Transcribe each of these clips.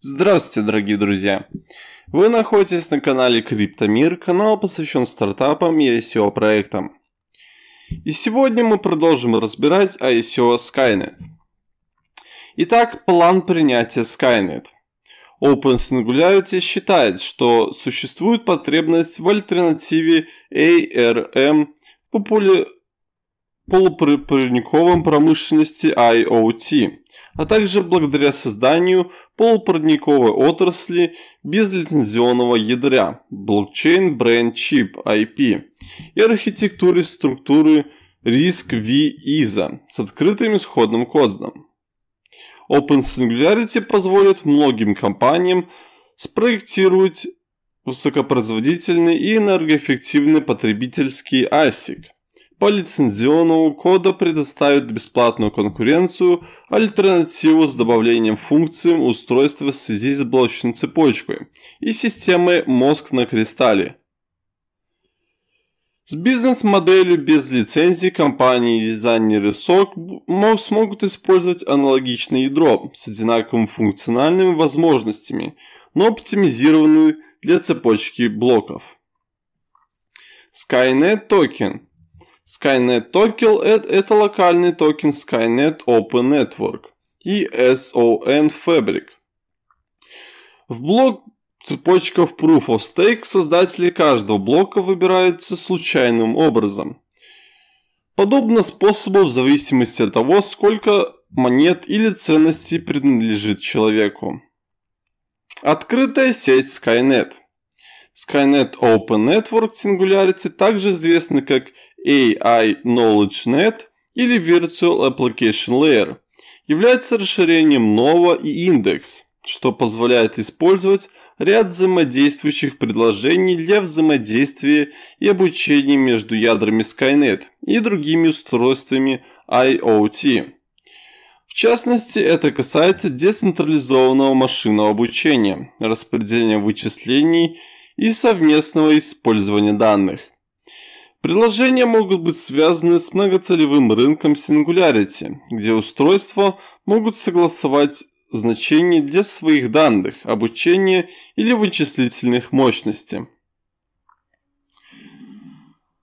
Здравствуйте, дорогие друзья! Вы находитесь на канале Криптомир, канал посвящен стартапам и ICO проектам. И сегодня мы продолжим разбирать ICO Skynet. Итак, план принятия Skynet. Open Singularity считает, что существует потребность в альтернативе ARM популя полупроводниковым промышленности IoT, а также благодаря созданию полупроводниковой отрасли без лицензионного ядра блокчейн, бренд чип, IP и архитектуре структуры RISC V-ISA с открытым исходным кодом. Open Singularity позволит многим компаниям спроектировать высокопроизводительный и энергоэффективный потребительский ASIC – по лицензионному коду предоставит бесплатную конкуренцию, альтернативу с добавлением функций устройства в связи с блочной цепочкой и системой мозг на кристалле. С бизнес-моделью без лицензии компании дизайнеры SOC смогут использовать аналогичное ядро с одинаковыми функциональными возможностями, но оптимизированные для цепочки блоков. Skynet токен – Skynet Token э, это локальный токен Skynet Open Network и SON Fabric. В блок цепочков Proof of Stake создатели каждого блока выбираются случайным образом. Подобно способу в зависимости от того, сколько монет или ценностей принадлежит человеку. Открытая сеть Skynet – Skynet Open Network Singularity, также известны как AI Knowledge Net или Virtual Application Layer, является расширением NOVA и индекс, что позволяет использовать ряд взаимодействующих предложений для взаимодействия и обучения между ядрами Skynet и другими устройствами IoT. В частности, это касается децентрализованного машинного обучения, распределения вычислений и совместного использования данных. Приложения могут быть связаны с многоцелевым рынком Singularity, где устройства могут согласовать значения для своих данных, обучения или вычислительных мощностей.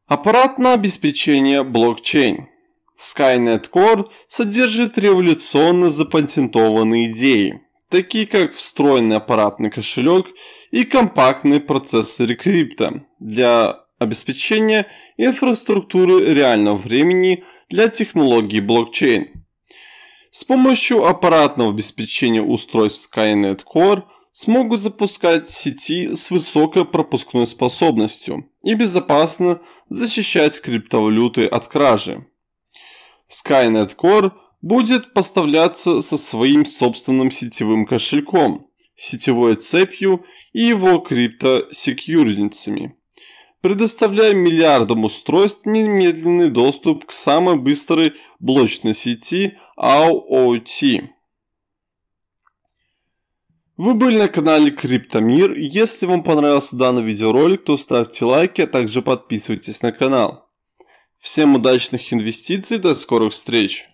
Аппаратное обеспечение блокчейн. Skynet Core содержит революционно запатентованные идеи – такие как встроенный аппаратный кошелек и компактные процессоры крипто для обеспечения инфраструктуры реального времени для технологии блокчейн. С помощью аппаратного обеспечения устройств Skynet Core смогут запускать сети с высокой пропускной способностью и безопасно защищать криптовалюты от кражи. Skynet Core – будет поставляться со своим собственным сетевым кошельком, сетевой цепью и его криптосекьюрницами, предоставляя миллиардам устройств немедленный доступ к самой быстрой блочной сети AOT. Вы были на канале Криптомир. Если вам понравился данный видеоролик, то ставьте лайки, а также подписывайтесь на канал. Всем удачных инвестиций, до скорых встреч!